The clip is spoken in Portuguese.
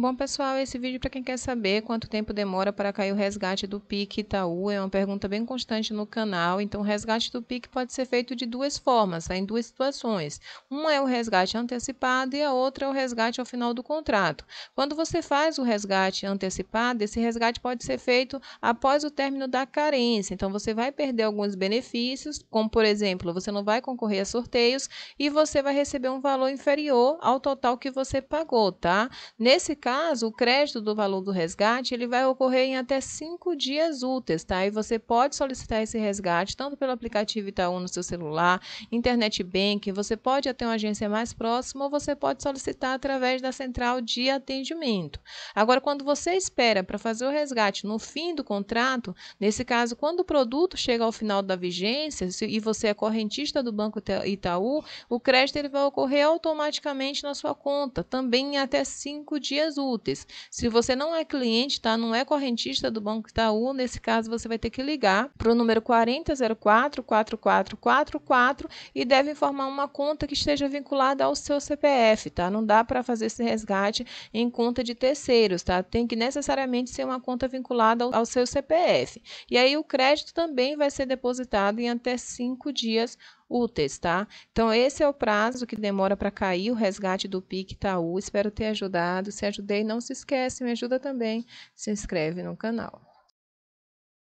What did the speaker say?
Bom, pessoal, esse vídeo é para quem quer saber quanto tempo demora para cair o resgate do PIC Itaú, é uma pergunta bem constante no canal. Então, o resgate do PIC pode ser feito de duas formas, tá? em duas situações. Uma é o resgate antecipado e a outra é o resgate ao final do contrato. Quando você faz o resgate antecipado, esse resgate pode ser feito após o término da carência. Então, você vai perder alguns benefícios, como por exemplo, você não vai concorrer a sorteios e você vai receber um valor inferior ao total que você pagou, tá? Nesse caso, caso, o crédito do valor do resgate ele vai ocorrer em até cinco dias úteis, tá? E você pode solicitar esse resgate tanto pelo aplicativo Itaú no seu celular, internet bank, você pode até uma agência mais próxima ou você pode solicitar através da central de atendimento. Agora, quando você espera para fazer o resgate no fim do contrato, nesse caso, quando o produto chega ao final da vigência e você é correntista do Banco Itaú, o crédito ele vai ocorrer automaticamente na sua conta, também em até cinco dias úteis. Se você não é cliente, tá? Não é correntista do Banco Itaú, tá, nesse caso você vai ter que ligar para o número 4004 4444 e deve informar uma conta que esteja vinculada ao seu CPF, tá? Não dá para fazer esse resgate em conta de terceiros, tá? Tem que necessariamente ser uma conta vinculada ao seu CPF. E aí o crédito também vai ser depositado em até cinco dias úteis, tá? Então, esse é o prazo que demora para cair o resgate do PIC Itaú. Espero ter ajudado. Se ajudei, não se esquece, me ajuda também. Se inscreve no canal.